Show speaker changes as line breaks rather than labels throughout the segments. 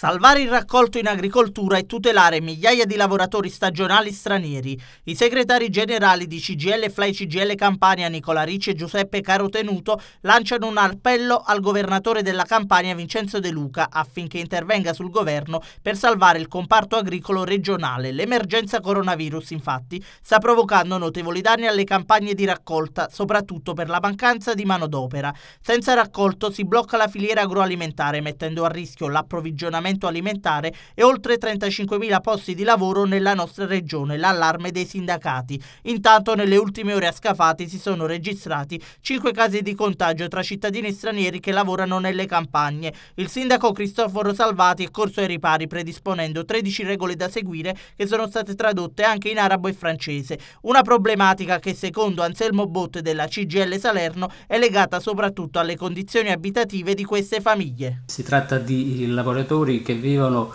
Salvare il raccolto in agricoltura e tutelare migliaia di lavoratori stagionali stranieri. I segretari generali di CGL e Fly CGL Campania Nicola Ricci e Giuseppe Carotenuto lanciano un appello al governatore della Campania Vincenzo De Luca affinché intervenga sul governo per salvare il comparto agricolo regionale. L'emergenza coronavirus infatti sta provocando notevoli danni alle campagne di raccolta, soprattutto per la mancanza di manodopera. Senza raccolto si blocca la filiera agroalimentare mettendo a rischio l'approvvigionamento approvvigionamento alimentare e oltre 35.000 posti di lavoro nella nostra regione, l'allarme dei sindacati. Intanto nelle ultime ore a Scafati si sono registrati 5 casi di contagio tra cittadini stranieri che lavorano nelle campagne. Il sindaco Cristoforo Salvati è corso ai ripari predisponendo 13 regole da seguire che sono state tradotte anche in arabo e francese. Una problematica che secondo Anselmo Botte della CGL Salerno è legata soprattutto alle condizioni abitative di queste famiglie.
Si tratta di lavoratori che vivono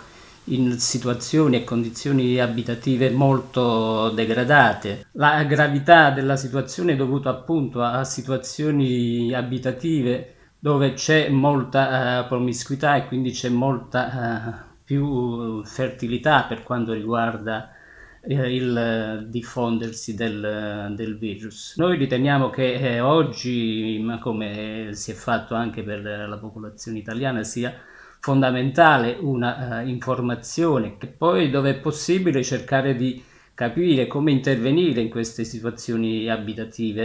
in situazioni e condizioni abitative molto degradate. La gravità della situazione è dovuta appunto a situazioni abitative dove c'è molta eh, promiscuità e quindi c'è molta eh, più fertilità per quanto riguarda eh, il diffondersi del, del, virus. Noi riteniamo che eh, oggi, ma come si è fatto anche per la popolazione italiana, sia fondamentale una uh, informazione che poi dove è possibile cercare di capire come intervenire in queste situazioni abitative.